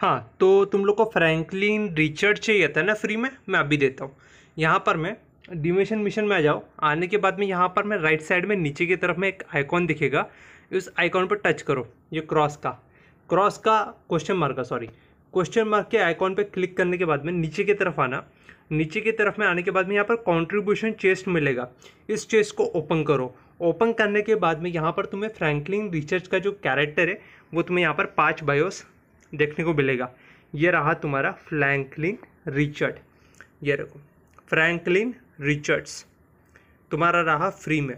हाँ तो तुम लोग को फ्रैंकलिन रिचर्ड चाहिए था ना फ्री में मैं अभी देता हूँ यहाँ पर मैं डिमेशन मिशन में आ जाओ आने के बाद में यहाँ पर मैं राइट साइड में नीचे की तरफ में एक आइकॉन दिखेगा इस आइकॉन पर टच करो ये क्रॉस का क्रॉस का क्वेश्चन मार्क का सॉरी क्वेश्चन मार्क के आइकॉन पर क्लिक करने के बाद में नीचे की तरफ आना नीचे की तरफ में आने के बाद में यहाँ पर कॉन्ट्रीब्यूशन चेस्ट मिलेगा इस चेस्ट को ओपन करो ओपन करने के बाद में यहाँ पर तुम्हें फ्रैंकलिन रिचर्ज का जो कैरेक्टर है वो तुम्हें यहाँ पर पाँच बायोस देखने को मिलेगा ये रहा तुम्हारा फ्रैंकलिन रिचर्ड ये रखो फ्रैंकलिन रिचर्ड्स तुम्हारा रहा फ्री में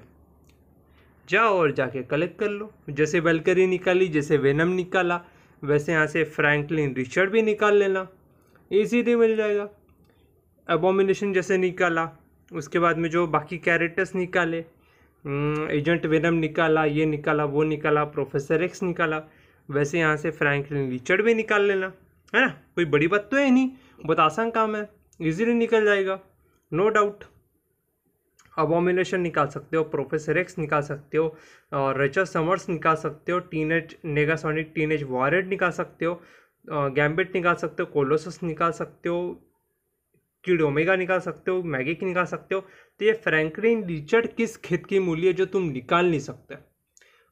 जाओ और जाके कलेक्ट कर लो जैसे वेलकरी निकाली जैसे वेनम निकाला वैसे यहाँ से फ्रैंकलिन रिचर्ड भी निकाल लेना ईजीली मिल जाएगा एबोमिनेशन जैसे निकाला उसके बाद में जो बाकी कैरेक्टर्स निकाले एजेंट वेनम हम्म, निकाला ये निकाला वो निकाला प्रोफेसर एक्स निकाला वैसे यहाँ से फ्रैंकलिन रिचर्ड भी निकाल लेना है ना कोई बड़ी बात तो है नहीं बहुत आसान काम है इजीली निकल जाएगा नो डाउट अबोमिनेशन निकाल सकते हो प्रोफेसर एक्स निकाल सकते हो और रेचर समर्स निकाल सकते हो teenage Negasonic teenage warhead निकाल सकते हो गैम्बिट निकाल सकते हो कोलोसस निकाल सकते हो किडोमेगा ओमेगा निकाल सकते हो मैगी निकाल सकते हो तो ये फ्रैंकलिन रिचर्ड किस खेत की मूल्य है जो तुम निकाल नहीं सकते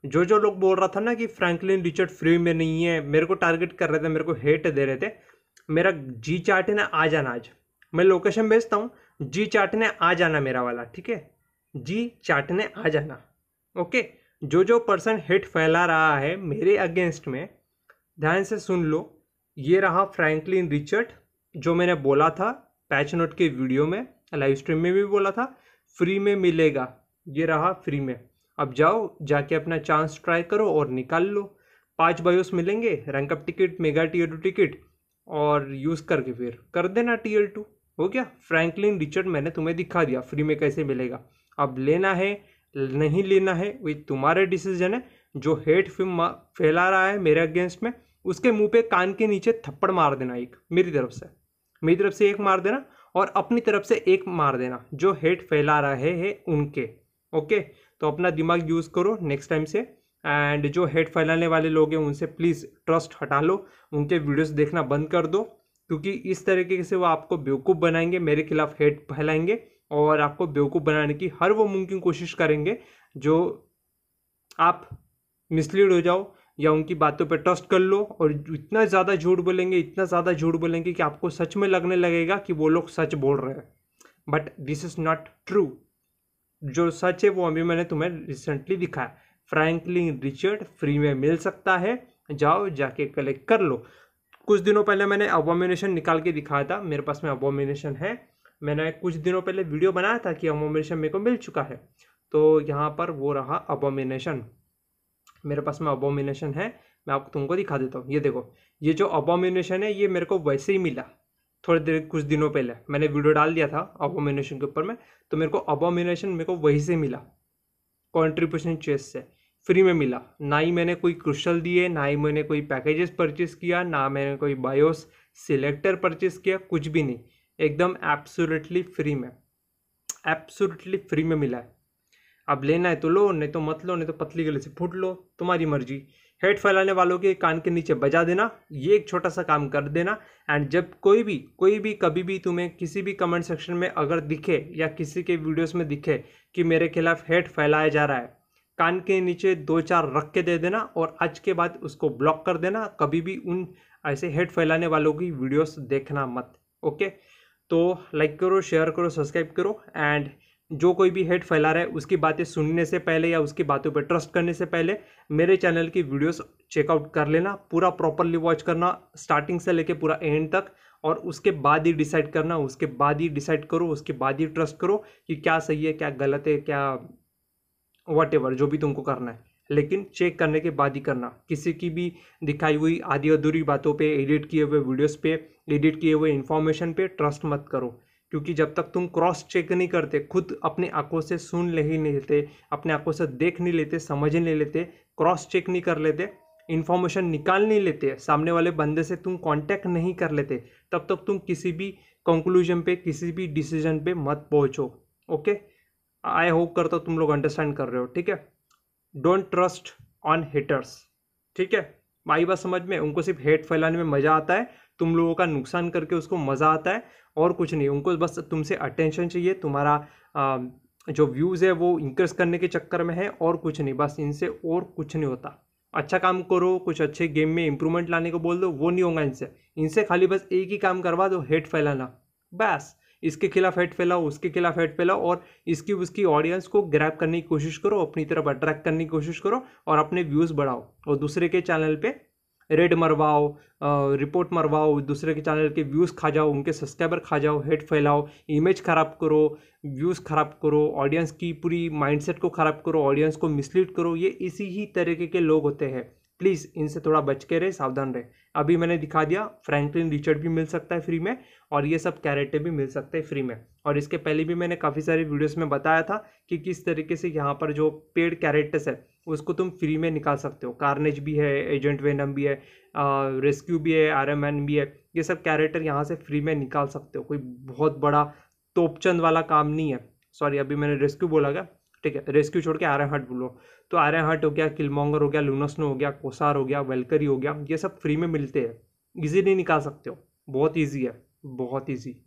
जो जो लोग बोल रहा था ना कि फ्रैंकलिन रिचर्ड फ्री में नहीं है मेरे को टारगेट कर रहे थे मेरे को हेट दे रहे थे मेरा जी चार्ट ने आ जाना आज मैं लोकेशन भेजता हूँ जी चार्ट ने आ जाना मेरा वाला ठीक है जी चार्ट ने आ जाना ओके जो जो पर्सन हेट फैला रहा है मेरे अगेंस्ट में ध्यान से सुन लो ये रहा फ्रैंकलिन रिचर्ड जो मैंने बोला था पैच नोट के वीडियो में लाइव स्ट्रीम में भी बोला था फ्री में मिलेगा ये रहा फ्री में अब जाओ जाके अपना चांस ट्राई करो और निकाल लो पाँच बायोस मिलेंगे rank up ticket mega T two ticket और यूज़ करके फिर कर देना टीयर टू हो गया फ्रैंकलिन रिचर्ड मैंने तुम्हें दिखा दिया फ्री में कैसे मिलेगा अब लेना है नहीं लेना है वही तुम्हारे डिसीजन है जो हेट फिल्म फैला रहा है मेरे अगेंस्ट में उसके मुंह पे कान के नीचे थप्पड़ मार देना एक मेरी तरफ से मेरी तरफ से एक मार देना और अपनी तरफ से एक मार देना जो हेट फैला रहे हैं उनके ओके तो अपना दिमाग यूज़ करो नेक्स्ट टाइम से एंड जो हेड फैलाने वाले लोग हैं उनसे प्लीज़ ट्रस्ट हटा लो उनके वीडियोस देखना बंद कर दो क्योंकि इस तरीके से वो आपको बेवकूफ़ बनाएंगे मेरे खिलाफ हेड फैलाएंगे और आपको बेवकूफ़ बनाने की हर वो मुमकिन कोशिश करेंगे जो आप मिसलीड हो जाओ या उनकी बातों पर ट्रस्ट कर लो और इतना ज़्यादा झूठ बोलेंगे इतना ज़्यादा झूठ बोलेंगे कि आपको सच में लगने लगेगा कि वो लोग सच बोल रहे हैं but this is not true जो सच है वो अभी मैंने तुम्हें रिसेंटली दिखाया फ्रैंकलिन रिचर्ड फ्री में मिल सकता है जाओ जाके कलेक्ट कर लो कुछ दिनों पहले मैंने अबोमिनेशन निकाल के दिखाया था मेरे पास में अबोमिनेशन है मैंने कुछ दिनों पहले वीडियो बनाया था कि अबोमिनेशन मेरे को मिल चुका है तो यहाँ पर वो रहा अबोमिनेशन मेरे पास में अबोमिनेशन है मैं आपको तुमको दिखा देता हूँ ये देखो ये जो अबोमिनेशन है ये मेरे को वैसे ही मिला थोड़ी देर कुछ दिनों पहले मैंने वीडियो डाल दिया था अबोमिनेशन के ऊपर में तो मेरे को अबोमिनेशन मेरे को वहीं से मिला कॉन्ट्रीब्यूशन चेस से फ्री में मिला ना ही मैंने कोई क्रुशल दिए ना ही मैंने कोई पैकेजेस परचेस किया ना मैंने कोई बायोस सिलेक्टर परचेस किया कुछ भी नहीं एकदम एब्सोल्युटली फ्री में एब्सोल्युटली फ्री में मिला है अब लेना है तो लो नहीं तो मत लो नहीं तो पतली गले से फूट लो तुम्हारी मर्जी हेड फैलाने वालों के कान के नीचे बजा देना ये एक छोटा सा काम कर देना एंड जब कोई भी कोई भी कभी भी तुम्हें किसी भी कमेंट सेक्शन में अगर दिखे या किसी के वीडियोस में दिखे कि मेरे खिलाफ हेड फैलाया जा रहा है कान के नीचे दो चार रख के दे देना और आज के बाद उसको ब्लॉक कर देना कभी भी उन ऐसे हेट फैलाने वालों की वीडियोस देखना मत ओके तो लाइक करो शेयर करो सब्सक्राइब करो एंड जो कोई भी हेट फैला रहा है उसकी बातें सुनने से पहले या उसकी बातों पर ट्रस्ट करने से पहले मेरे चैनल की वीडियोस चेकआउट कर लेना पूरा प्रॉपरली वॉच करना स्टार्टिंग से लेके पूरा एंड तक और उसके बाद ही डिसाइड करना उसके बाद ही डिसाइड करो उसके बाद ही ट्रस्ट करो कि क्या सही है क्या गलत है क्या वट जो भी तुमको करना है लेकिन चेक करने के बाद ही करना किसी की भी दिखाई हुई आधी अधूरी बातों पर एडिट किए हुए वीडियोज़ पर एडिट किए हुए इन्फॉर्मेशन पे ट्रस्ट मत करो क्योंकि जब तक तुम क्रॉस चेक नहीं करते खुद अपनी आंखों से सुन ले ही नहीं लेते अपने आंखों से देख नहीं लेते समझ नहीं लेते क्रॉस चेक नहीं कर लेते इन्फॉर्मेशन निकाल नहीं लेते सामने वाले बंदे से तुम कांटेक्ट नहीं कर लेते तब तक तुम किसी भी कंक्लूजन पे किसी भी डिसीजन पे मत पहुँचो ओके आई होप करता हूँ तुम लोग अंडरस्टैंड कर रहे हो ठीक है डोंट ट्रस्ट ऑन हेटर्स ठीक है आई बात समझ में उनको सिर्फ हेट फैलाने में मज़ा आता है तुम लोगों का नुकसान करके उसको मज़ा आता है और कुछ नहीं उनको बस तुमसे अटेंशन चाहिए तुम्हारा आ, जो व्यूज़ है वो इंक्रेज करने के चक्कर में है और कुछ नहीं बस इनसे और कुछ नहीं होता अच्छा काम करो कुछ अच्छे गेम में इम्प्रूवमेंट लाने को बोल दो वो नहीं होगा इनसे इनसे खाली बस एक ही काम करवा दो हेट फैलाना बस इसके खिलाफ हेट फैलाओ उसके खिलाफ हेट फैलाओ और इसकी उसकी ऑडियंस को ग्रैप करने की कोशिश करो अपनी तरफ अट्रैक्ट करने की कोशिश करो और अपने व्यूज़ बढ़ाओ और दूसरे के चैनल पर रेड मरवाओ रिपोर्ट मरवाओ दूसरे के चैनल के व्यूज़ खा जाओ उनके सब्सक्राइबर खा जाओ हेड फैलाओ इमेज ख़राब करो व्यूज़ ख़राब करो ऑडियंस की पूरी माइंडसेट को ख़राब करो ऑडियंस को मिसलीड करो ये इसी ही तरीके के लोग होते हैं प्लीज़ इनसे थोड़ा बच के रहे सावधान रहे अभी मैंने दिखा दिया फ्रैंकलिन रिचर्ड भी मिल सकता है फ्री में और ये सब कैरेटे भी मिल सकते हैं फ्री में और इसके पहले भी मैंने काफ़ी सारे वीडियोस में बताया था कि किस तरीके से यहाँ पर जो पेड कैरेटस है उसको तुम फ्री में निकाल सकते हो कार्नेज भी है एजेंट वेनम भी है आ, रेस्क्यू भी है आर एम एन भी है ये सब कैरेक्टर यहाँ से फ्री में निकाल सकते हो कोई बहुत बड़ा तोपचंद वाला काम नहीं है सॉरी अभी मैंने रेस्क्यू बोला गया ठीक है रेस्क्यू छोड़ के आर्यन हट बोलो तो आर्यन हट हो गया किलमोंगर हो गया लूनसनो हो गया कोसार हो गया वेलकरी हो गया ये सब फ्री में मिलते हैं ईजीली निकाल सकते हो बहुत ईजी है बहुत ईजी